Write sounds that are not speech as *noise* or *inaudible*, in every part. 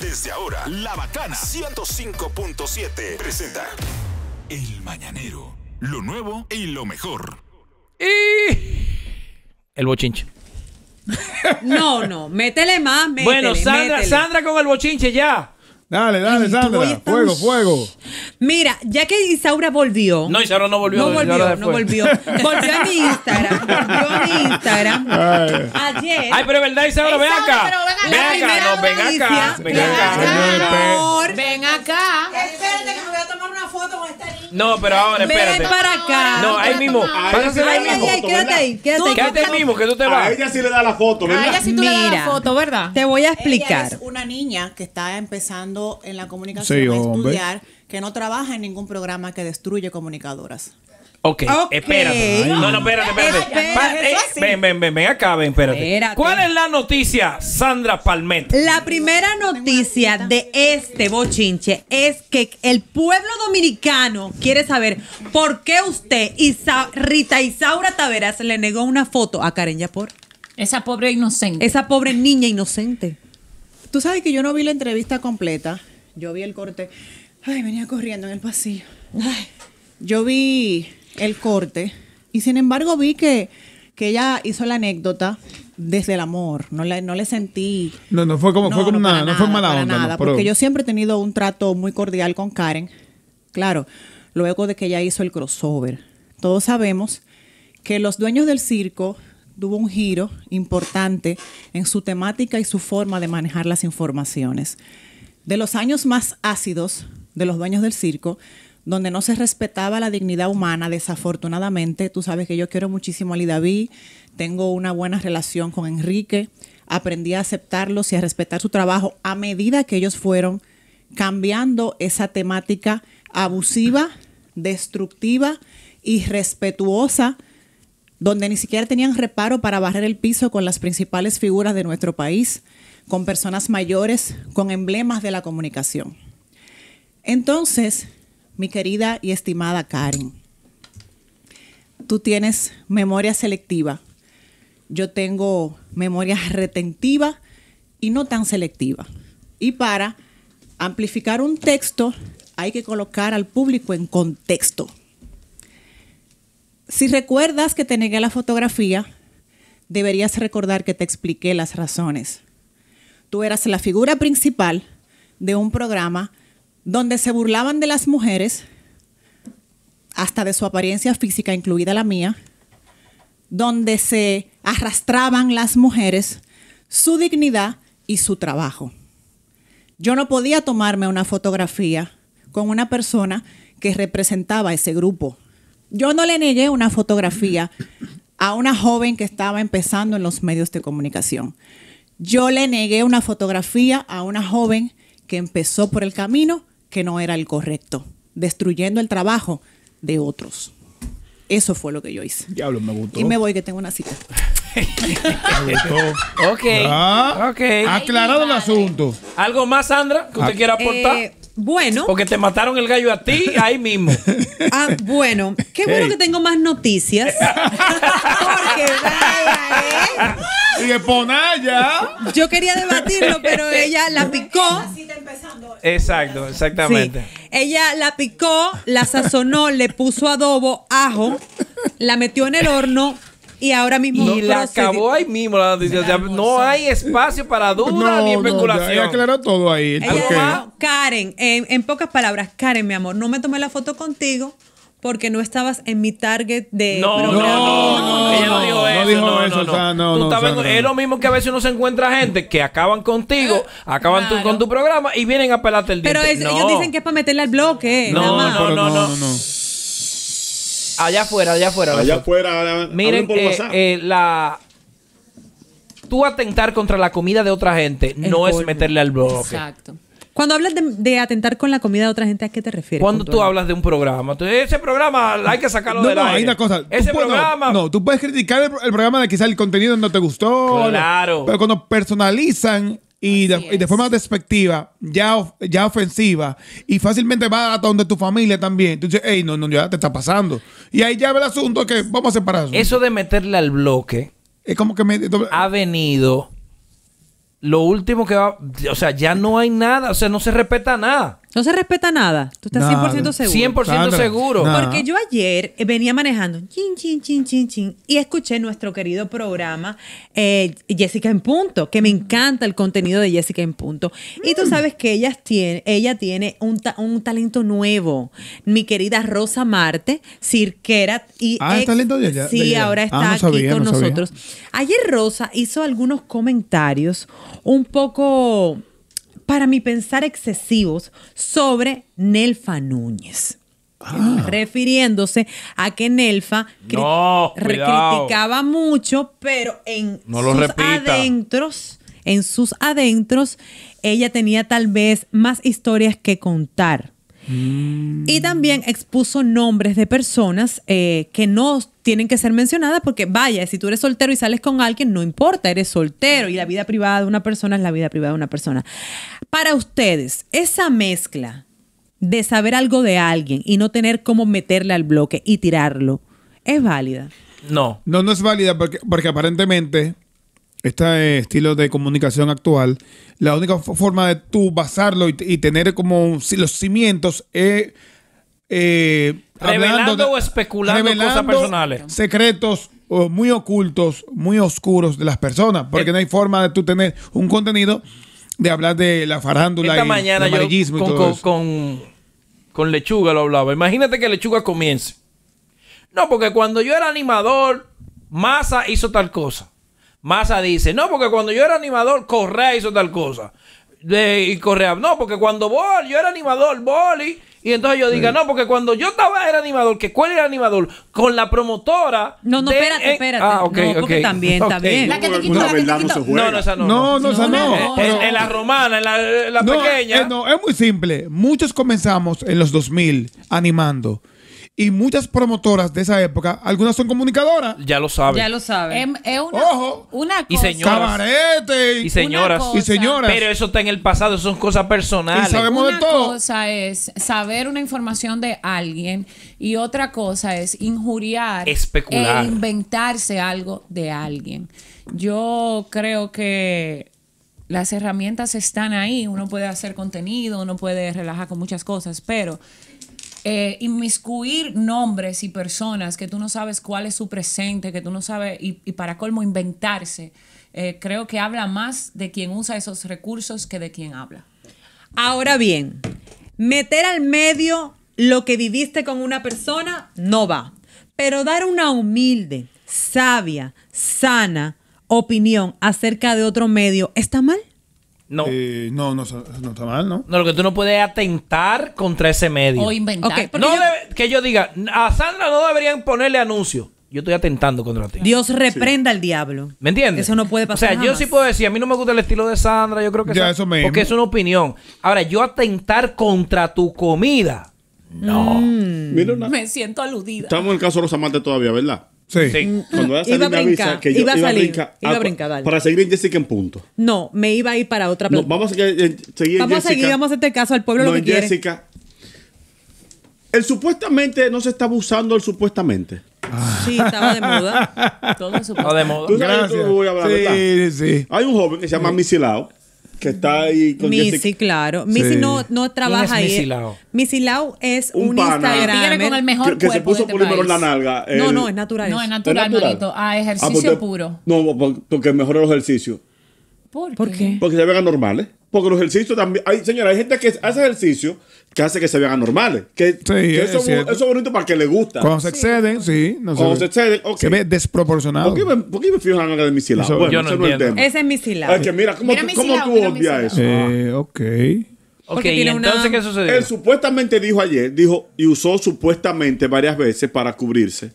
Desde ahora, La Bacana 105.7 presenta El Mañanero, lo nuevo y lo mejor. Y el bochinche. No, no, métele más, métele, Bueno, Sandra, Sandra con el bochinche ya. Dale, dale, dale, Sandra. Fuego, fuego. Mira, ya que Isaura volvió. No, Isaura no volvió. No volvió, no volvió. volvió a mi Instagram. Volvió a mi Instagram. Ay. Ayer. Ay, pero verdad, Isaura, ven acá. Ven acá, ven acá. Ven acá. Ven acá. No, pero ahora, espérate. Ven para acá. No, ahí mismo. Pásasela ahí mismo. quédate ahí, quédate ahí. Quédate ahí mismo, que tú te vas. A ella sí le da la foto, ¿verdad? A ella sí tú le das la foto, ¿verdad? Te voy a explicar. Ella es una niña que está empezando en la comunicación a estudiar, que no trabaja en ningún programa que destruye comunicadoras. Ok, espérate. No, no, espérate, espérate. Eh, ven, ven, ven, ven acá, ven, espérate. ¿Cuál es la noticia, Sandra Palmetto? La primera noticia de este bochinche es que el pueblo dominicano quiere saber por qué usted, y Rita Isaura Taveras, le negó una foto a Karen Yapor. Esa pobre inocente. Esa pobre niña inocente. Tú sabes que yo no vi la entrevista completa. Yo vi el corte. Ay, venía corriendo en el pasillo. Ay. Yo vi el corte. Y sin embargo vi que, que ella hizo la anécdota desde el amor. No le, no le sentí. No, no fue como, fue como nada, no Nada, porque yo siempre he tenido un trato muy cordial con Karen. Claro, luego de que ella hizo el crossover. Todos sabemos que los dueños del circo tuvo un giro importante en su temática y su forma de manejar las informaciones. De los años más ácidos de los dueños del circo, donde no se respetaba la dignidad humana, desafortunadamente. Tú sabes que yo quiero muchísimo a Lidaví, tengo una buena relación con Enrique, aprendí a aceptarlos y a respetar su trabajo a medida que ellos fueron cambiando esa temática abusiva, destructiva y respetuosa, donde ni siquiera tenían reparo para barrer el piso con las principales figuras de nuestro país, con personas mayores, con emblemas de la comunicación. Entonces, mi querida y estimada Karen. Tú tienes memoria selectiva. Yo tengo memoria retentiva y no tan selectiva. Y para amplificar un texto hay que colocar al público en contexto. Si recuerdas que te negué la fotografía, deberías recordar que te expliqué las razones. Tú eras la figura principal de un programa donde se burlaban de las mujeres, hasta de su apariencia física, incluida la mía, donde se arrastraban las mujeres, su dignidad y su trabajo. Yo no podía tomarme una fotografía con una persona que representaba ese grupo. Yo no le negué una fotografía a una joven que estaba empezando en los medios de comunicación. Yo le negué una fotografía a una joven que empezó por el camino que no era el correcto, destruyendo el trabajo de otros. Eso fue lo que yo hice. Diablo, me gustó. Y me voy que tengo una cita. *laughs* Ah, ok. Aclarado el asunto. ¿Algo más, Sandra, que usted ah. quiera aportar? Eh, bueno. Porque te mataron el gallo a ti ahí mismo. *laughs* Ah, bueno. Qué bueno que tengo más noticias. *laughs* Porque vaya, ¿eh? Yo quería debatirlo, pero ella la picó. Exacto, exactamente. Ella la picó, la sazonó, *laughs* le puso adobo, ajo, la metió en el horno y ahora mismo. No, y la acabó ahí mismo la noticia. no hay espacio para duda ni especulación. Ya aclaró todo ahí. Karen, en, pocas palabras, Karen, mi amor, no me tomé la foto contigo porque no estabas en mi target de no, no, no, ella no dijo eso. No dijo eso, o no, Es lo mismo que a veces uno se encuentra gente que acaban contigo, *laughs* acaban con tu programa y vienen a pelarte el pero diente. Pero ellos dicen que es para meterle al bloque. No, no, no, no. Allá afuera, allá afuera. Allá afuera. Miren, eh, eh, la, tú atentar contra la comida de otra gente no es meterle al bloque. Exacto. Cuando hablas de, atentar con la comida de otra gente, ¿a qué te refieres? Cuando tú hablas de un programa, tú, ese programa hay que sacarlo de la. no, hay una cosa. Ese programa. No, tú puedes criticar el, programa de quizás el contenido no te gustó. Claro. Pero cuando personalizan y de, forma despectiva, ya, ya ofensiva, y fácilmente va a donde tu familia también. Tú dices, hey, no, no, ya te está pasando. Y ahí ya ve el asunto que vamos a separar. Eso de meterle al bloque. Es como que me, ha venido lo último que va, o sea, ya no hay nada, o sea, no se respeta nada. No se respeta nada. Tú estás 100% seguro. 100% seguro. Porque yo ayer eh, venía manejando, chin, chin, chin, chin, chin, y escuché nuestro querido programa eh, Jessica en Punto, que me encanta el contenido de Jessica en Punto. Y tú mm. sabes que ella tiene, ella tiene un, talento nuevo. Mi querida Rosa Marte, cirquera. Y ah, el talento de ella. Sí, ahora ah, está aquí con nosotros. Ayer Rosa hizo algunos comentarios un poco para mi pensar excesivos sobre Nelfa Núñez. Ah. refiriéndose a que Nelfa criticaba mucho, pero en sus adentros, en sus adentros, ella tenía tal vez más historias que contar. Mm. Y también expuso nombres de personas eh, que no tienen que ser mencionadas porque vaya, si tú eres soltero y sales con alguien, no importa, eres soltero y la vida privada de una persona es la vida privada de una persona. Para ustedes, esa mezcla de saber algo de alguien y no tener cómo meterle al bloque y tirarlo, ¿es válida? No. No, no es válida porque, porque aparentemente este estilo de comunicación actual, la única forma de tú basarlo y, tener como los cimientos es... Eh, revelando o especulando cosas personales. Secretos muy ocultos, muy oscuros de las personas, porque no hay forma de tú tener un contenido de hablar de la farándula y mañana y todo con Lechuga lo hablaba. Imagínate que Lechuga comience. No, porque cuando yo era animador, Massa hizo tal cosa. Massa dice, no, porque cuando yo era animador, Correa hizo tal cosa. y Correa, no, porque cuando yo era animador, Boli. Y entonces yo diga, no, porque cuando yo estaba era animador, que cuál era animador, con la promotora. No, no, espérate, espérate. Ah, ok, porque también, también. La que te quitó, la que te quitó. No, no, esa no. No, no, esa no. Eh, en, la romana, en la, pequeña. Eh, no, es muy simple. Muchos comenzamos en los 2000 animando. Y muchas promotoras de esa época, algunas son comunicadoras. Ya lo saben. Ya lo saben. Em, es, Ojo. Una cosa. Y señoras. Y señoras. Y señoras. Pero eso está en el pasado, son cosas personales. sabemos de todo. Una cosa es saber una información de alguien y otra cosa es injuriar. Especular. E inventarse algo de alguien. Yo creo que las herramientas están ahí. Uno puede hacer contenido, uno puede relajar con muchas cosas, pero eh, inmiscuir nombres y personas que tú no sabes cuál es su presente, que tú no sabes, y, para colmo inventarse, eh, creo que habla más de quien usa esos recursos que de quien habla. Ahora bien, meter al medio lo que viviste con una persona no va, pero dar una humilde, sabia, sana opinión acerca de otro medio, ¿está mal? Eh, no. no, no, está mal, ¿no? No, lo que tú no puedes atentar contra ese medio. O inventar. que yo diga, a Sandra no deberían ponerle anuncio. Yo estoy atentando contra ti. Dios reprenda al diablo. ¿Me entiendes? Eso no puede pasar. O sea, yo sí puedo decir, a mí no me gusta el estilo de Sandra, yo creo que ya, eso porque es una opinión. Ahora, yo atentar contra tu comida. Mm. No. me siento aludida. Estamos en el caso de amantes todavía, ¿verdad? Sí. Mm, Cuando iba mm, a salir, iba iba a, salir, brincar, ah, Para seguir en Jessica en punto. No, me iba a ir para otra no, vamos a eh, seguir, en vamos a seguir, vamos a hacer este caso al pueblo no, lo que quiere. Jessica. El supuestamente no se está abusando el supuestamente. Sí, estaba de moda. Todo en de moda. Gracias. sí, sí. Hay un joven que se llama sí. Misilao que está ahí con Missy, claro. Missy no, no trabaja ahí. Missy Lau? Missy Lau es un, un Instagram. El con el mejor que, que se puso este por en la nalga. No, no, es natural. No, es natural, manito. Ah, ah pues ejercicio puro. No, porque mejora el ejercicio. ¿Por qué? Porque se vean normales. Porque los ejercicios también. Hay, señora, hay gente que hace ejercicio que hace que se vean anormales. Que, sí, eso, es bonito para que le gusta. Cuando se exceden, sí. No Cuando se, exceden, okay. Se ve desproporcionado. ¿Por qué me, por qué en la de misilado? Bueno, yo no ese es el Ese es misilado. Es que mira, ¿cómo, tú, cómo odias eso? Eh, ok. Ok, ¿y entonces qué sucedió? Él supuestamente dijo ayer, dijo, y usó supuestamente varias veces para cubrirse,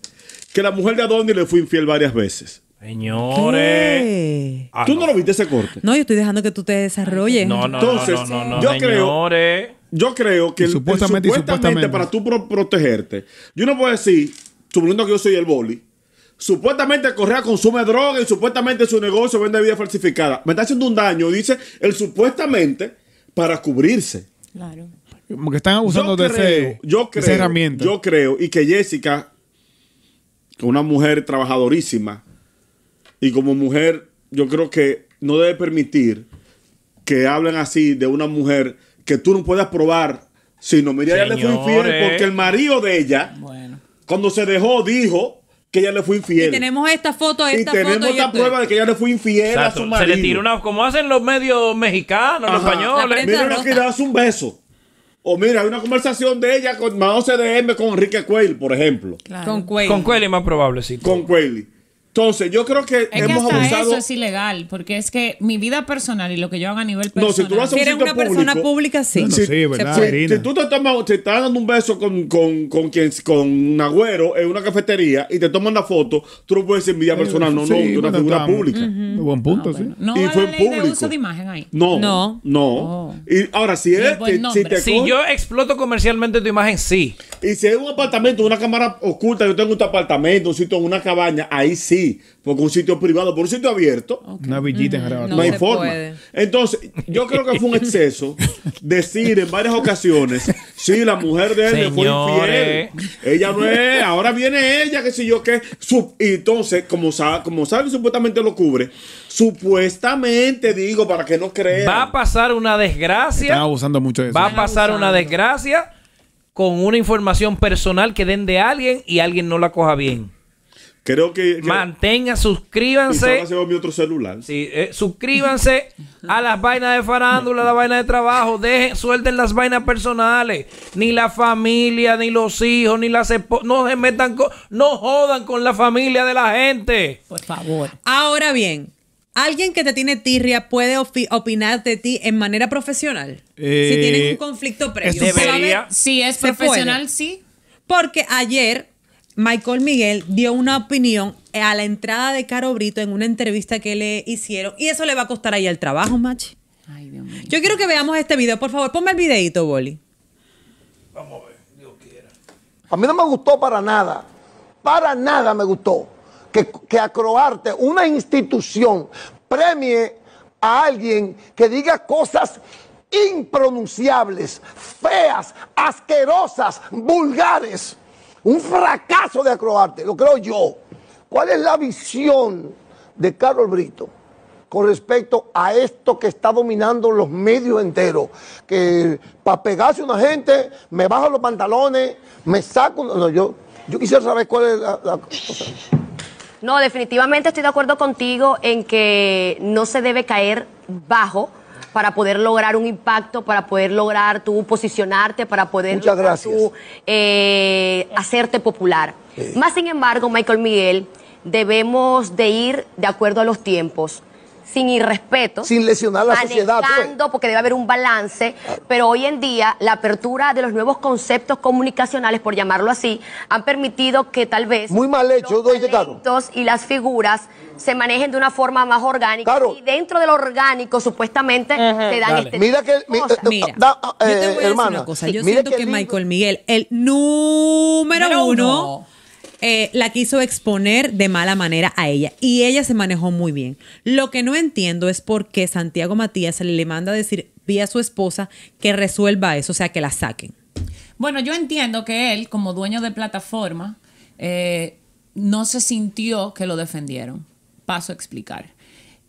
que la mujer de Adonis le fue infiel varias veces. Señores. Ah, ¿Tú no. lo viste ese corte? No, yo estoy dejando que tú te desarrolles. No, no, no, no, yo creo. Yo creo que supuestamente, para tú protegerte, yo no puedo decir, suponiendo que yo soy el boli, supuestamente Correa consume droga y supuestamente su negocio vende vida falsificada. Me está haciendo un daño, dice el supuestamente para cubrirse. Claro. que están abusando yo de, creo, yo creo, esa herramienta. Yo creo, y que Jessica, una mujer trabajadorísima, y como mujer, yo creo que no debe permitir que hablen así de una mujer que tú no puedas probar. Sino, mira, ella le fue infiel porque el marido de ella, bueno. cuando se dejó, dijo que ella le fue infiel. Y tenemos esta foto, esta y tenemos esta prueba de que ella le fue infiel a su marido. Se le una, como hacen los medios mexicanos, los españoles. Mira, una que le das un beso. O mira, hay una conversación de ella con Mao CDM con Enrique Cuelly por ejemplo. Con Cuelly Con es más probable, sí. Con Cuelly entonces, yo creo que hemos que abusado. Eso es ilegal, porque es que mi vida personal y lo que yo hago a nivel personal. No, si tú haces si eres una persona pública, sí. si, sí, verdad, si, tú te, tomas, te estás dando un beso con, con, con, quien, con en una cafetería y te toman la foto, tú no puedes decir mi vida eh, personal, no, no, de una figura pública. Buen punto, ah, sí. No, y fue la público. de imagen ahí. No. No. No. Oh. Y ahora, si es. Si, te si yo exploto comercialmente tu imagen, sí. Y si es un apartamento, una cámara oculta, yo tengo un apartamento, un sitio, una cabaña, ahí sí por porque un sitio privado, por un sitio abierto, una villita en mm, Entonces, yo creo que fue un exceso decir en varias ocasiones, si la mujer de él fue infiel. Ella no es, ahora viene ella, que si yo qué. Y entonces, como sabe, como sabe supuestamente lo cubre, supuestamente digo, para que no crean. Va a pasar una desgracia. Están abusando mucho Va a pasar una desgracia con una información personal que den de alguien y alguien no la coja bien. Creo que, que suscríbanse. Se mi otro celular. Sí, eh, suscríbanse a las vainas de farándula, a las vainas de trabajo. Dejen, suelten las vainas personales. Ni la familia, ni los hijos, ni las esposas. No se metan con, no jodan con la familia de la gente. Por favor. Ahora bien, ¿Alguien que te tiene tirria puede opinar de ti en manera profesional? si eh, tienen un conflicto previo. Si es profesional, sí. Porque ayer Michael Miguel dio una opinión a la entrada de Caro Brito en una entrevista que le hicieron y eso le va a costar ahí el trabajo, Machi. Ay, Dios mío. Yo quiero que veamos este video, por favor. Ponme el videito, Boli. Vamos a ver, Dios quiera. A mí no me gustó para nada. Para nada me gustó que, que acroarte una institución premie a alguien que diga cosas impronunciables, feas, asquerosas, vulgares. Un fracaso de Acroarte, lo creo yo. ¿Cuál es la visión de Carlos Brito? con respecto a esto que está dominando los medios enteros. Que para pegarse una gente, me bajo los pantalones, me saco. No, yo, yo quisiera saber cuál es la, No, definitivamente estoy de acuerdo contigo en que no se debe caer bajo para poder lograr un impacto, para poder lograr tu posicionarte, para poder tú eh, hacerte popular. Más sin embargo, Michael Miguel, debemos de ir de acuerdo a los tiempos sin irrespeto. Sin lesionar la sociedad. Pues. porque debe haber un balance, ah. pero hoy en día la apertura de los nuevos conceptos comunicacionales, por llamarlo así, han permitido que tal vez... Muy mal hecho, los conceptos y las figuras se manejen de una forma más orgánica. Y dentro de lo orgánico, supuestamente, se dan este Mira que... cosas. Mira, Yo siento que, Michael Miguel, el número, uno eh, la quiso exponer de mala manera a ella y ella se manejó muy bien. Lo que no entiendo es por qué Santiago Matías le manda a decir vía a su esposa que resuelva eso, o sea, que la saquen. Bueno, yo entiendo que él, como dueño de plataforma, eh, no se sintió que lo defendieron. Paso a explicar.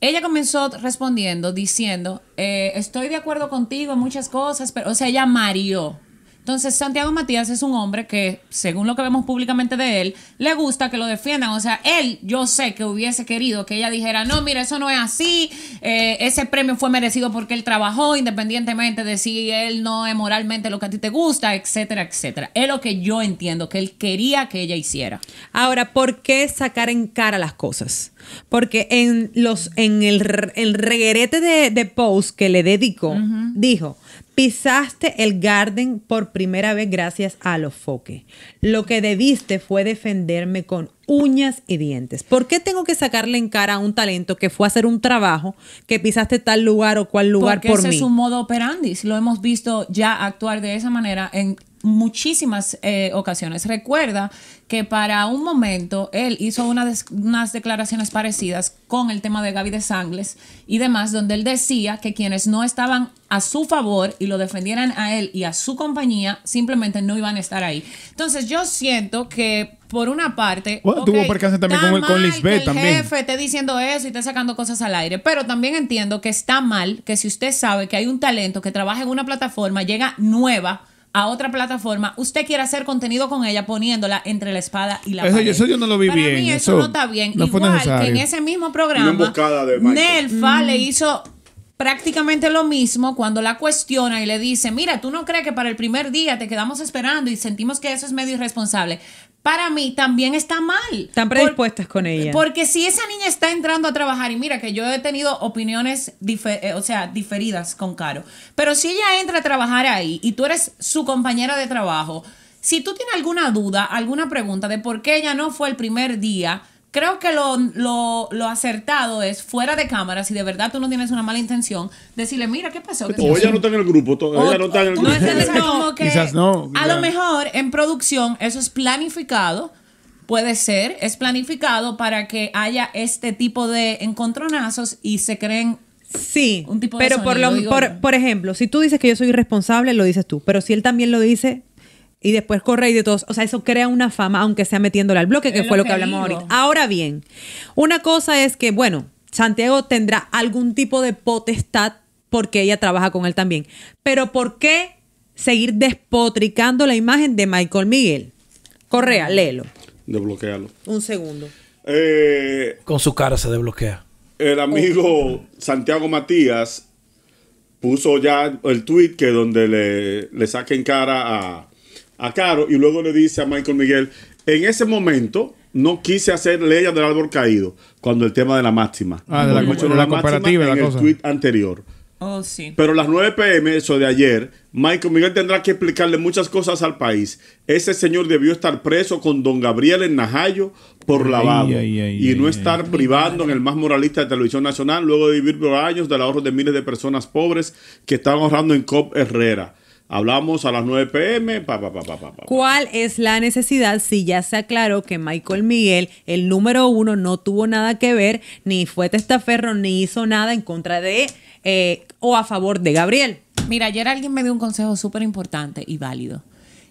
Ella comenzó respondiendo diciendo, eh, estoy de acuerdo contigo en muchas cosas, pero, o sea, ella mareó entonces, Santiago Matías es un hombre que, según lo que vemos públicamente de él, le gusta que lo defiendan. O sea, él, yo sé que hubiese querido que ella dijera, no, mira, eso no es así, eh, ese premio fue merecido porque él trabajó, independientemente de si él no es moralmente lo que a ti te gusta, etcétera, etcétera. Es lo que yo entiendo que él quería que ella hiciera. Ahora, ¿por qué sacar en cara las cosas? Porque en, los, en el, el reguerete de, de post que le dedicó, dijo, Pisaste el Garden por primera vez gracias a los foques. Lo que debiste fue defenderme con uñas y dientes. ¿Por qué tengo que sacarle en cara a un talento que fue a hacer un trabajo, que pisaste tal lugar o cual lugar por ese es un modo operandi. Lo hemos visto ya actuar de esa manera en muchísimas eh, ocasiones. Recuerda que para un momento él hizo unas declaraciones parecidas con el tema de Gaby de Sangles y demás, donde él decía que quienes no estaban a su favor y lo defendieran a él y a su compañía, simplemente no iban a estar ahí. Entonces yo siento que por una parte. Bueno, okay, tuvo percance también con, el, Lisbeth el jefe esté diciendo eso y esté sacando cosas al aire. Pero también entiendo que está mal que si usted sabe que hay un talento que trabaja en una plataforma, llega nueva a otra plataforma, usted quiere hacer contenido con ella poniéndola entre la espada y la pared. Eso yo no lo vi bien. eso, no está bien. Igual que en ese mismo programa, Nelfa le mm. hizo prácticamente lo mismo cuando la cuestiona y le dice, mira, tú no crees que para el primer día te quedamos esperando y sentimos que eso es medio irresponsable, para mí también está mal. Están predispuestas con ella. Porque si esa niña está entrando a trabajar, y mira que yo he tenido opiniones, eh, o sea, diferidas con Caro, pero si ella entra a trabajar ahí y tú eres su compañera de trabajo, si tú tienes alguna duda, alguna pregunta de por qué ella no fue el primer día, creo que lo, acertado es fuera de cámara, si de verdad tú no tienes una mala intención, decirle, mira, ¿qué pasó? o ella no está en el grupo, o, ella no está en el grupo. No, que Quizás no. A lo mejor en producción eso es planificado, puede ser, es planificado para que haya este tipo de encontronazos y se creen Sí, un tipo pero de sonido, por, lo, por, ejemplo, si tú dices que yo soy irresponsable, lo dices tú, pero si él también lo dice, y después corre y de todos. O sea, eso crea una fama, aunque sea metiéndole al bloque, que fue lo que, hablamos ahorita. Ahora bien, una cosa es que, bueno, Santiago tendrá algún tipo de potestad porque ella trabaja con él también. Pero ¿por qué seguir despotricando la imagen de Michael Miguel? Correa, mm. léelo. Desbloquealo. Un segundo. Eh, con su cara se desbloquea. El amigo Santiago Matías puso ya el tweet que donde le, le saquen cara a, a Caro y luego le dice a Michael Miguel, en ese momento no quise hacer ley del árbol caído cuando el tema de la máxima. Ah, de la, En el tweet anterior. Oh, sí. Pero las 9 pm, eso de ayer, Michael Miguel tendrá que explicarle muchas cosas al país. Ese señor debió estar preso con don Gabriel en Najayo por lavado y no estar privando en el más moralista de televisión nacional luego de vivir por años del ahorro de miles de personas pobres que estaban ahorrando en COP Herrera. Hablamos a las 9 pm. ¿Cuál es la necesidad si ya se aclaró que Michael Miguel, el número uno, no tuvo nada que ver, ni fue testaferro, ni hizo nada en contra de eh, o a favor de Gabriel? Mira, ayer alguien me dio un consejo súper importante y válido.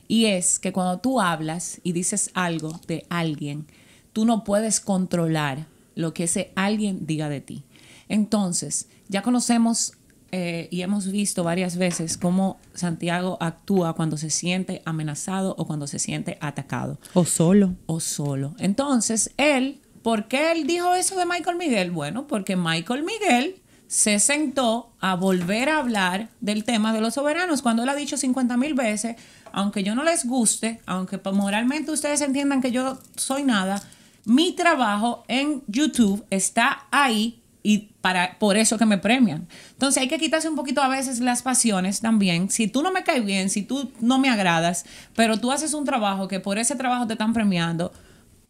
Y es que cuando tú hablas y dices algo de alguien, tú no puedes controlar lo que ese alguien diga de ti. Entonces, ya conocemos eh, y hemos visto varias veces cómo Santiago actúa cuando se siente amenazado o cuando se siente atacado. O solo. O solo. Entonces, él, ¿por qué él dijo eso de Michael Miguel? Bueno, porque Michael Miguel se sentó a volver a hablar del tema de los soberanos, cuando él ha dicho 50 mil veces, aunque yo no les guste, aunque moralmente ustedes entiendan que yo soy nada, mi trabajo en YouTube está ahí y para por eso que me premian. Entonces hay que quitarse un poquito a veces las pasiones también. Si tú no me caes bien, si tú no me agradas, pero tú haces un trabajo que por ese trabajo te están premiando,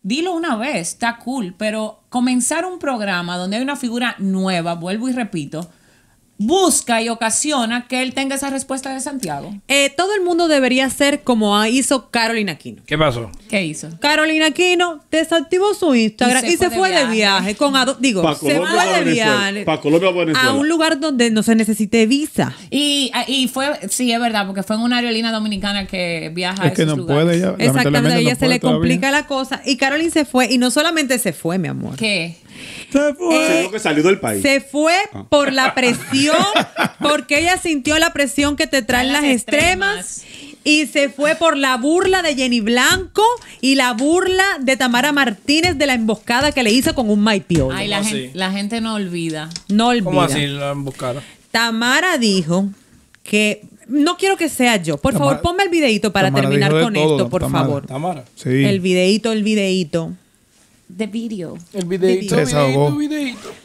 dilo una vez, está cool, pero comenzar un programa donde hay una figura nueva, vuelvo y repito, busca y ocasiona que él tenga esa respuesta de Santiago? Eh, todo el mundo debería ser como ah, hizo Carolina Aquino. ¿Qué pasó? ¿Qué hizo? Carolina Aquino desactivó su Instagram y se, fue, de viaje, con digo, se fue de viaje a un lugar donde no se necesite visa. Y, fue, sí, es verdad, porque fue en una aerolínea dominicana que viaja. Es que no puede ya. Exactamente, a ella se le complica la cosa. Y Carolina se fue y no solamente se fue, mi amor. ¿Qué? Se fue. Eh, país. Se fue ah. por la presión, porque ella sintió la presión que te traen las, extremas. y se fue por la burla de Jenny Blanco y la burla de Tamara Martínez de la emboscada que le hizo con un maipión Ay, la, gente no olvida. No olvida. la emboscada? Tamara dijo que no quiero que sea yo. Por favor, ponme el videito para terminar con esto, por favor. Tamara. Sí. El videito, el videito the video. El videito. el desahogó.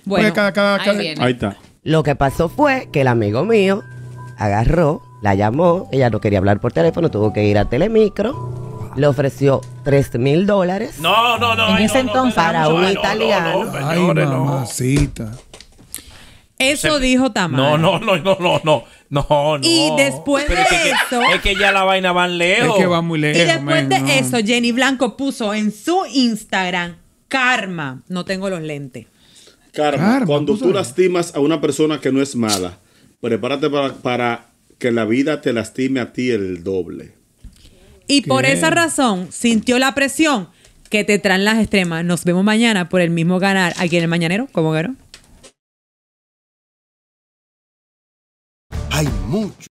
Bueno, pues ahí está. Lo que pasó fue que el amigo mío agarró, la llamó, ella no quería hablar por teléfono, tuvo que ir a Telemicro, le ofreció 3 mil dólares. No, no, no. En ese entonces, para un italiano. Ay, no. mamacita. Eso dijo Tamara. No, no, no, no, no, no, no, Y después de eso- Es que ya la vaina va lejos. Es que va muy lejos, Y después de eso, Jenny Blanco puso en su Instagram Karma, no tengo los lentes. Karma, cuando tú, lastimas a una persona que no es mala, prepárate para, que la vida te lastime a ti el doble. Y por esa razón sintió la presión que te traen las extremas. Nos vemos mañana por el mismo canal, aquí en el Mañanero, como ganó. Hay mucho.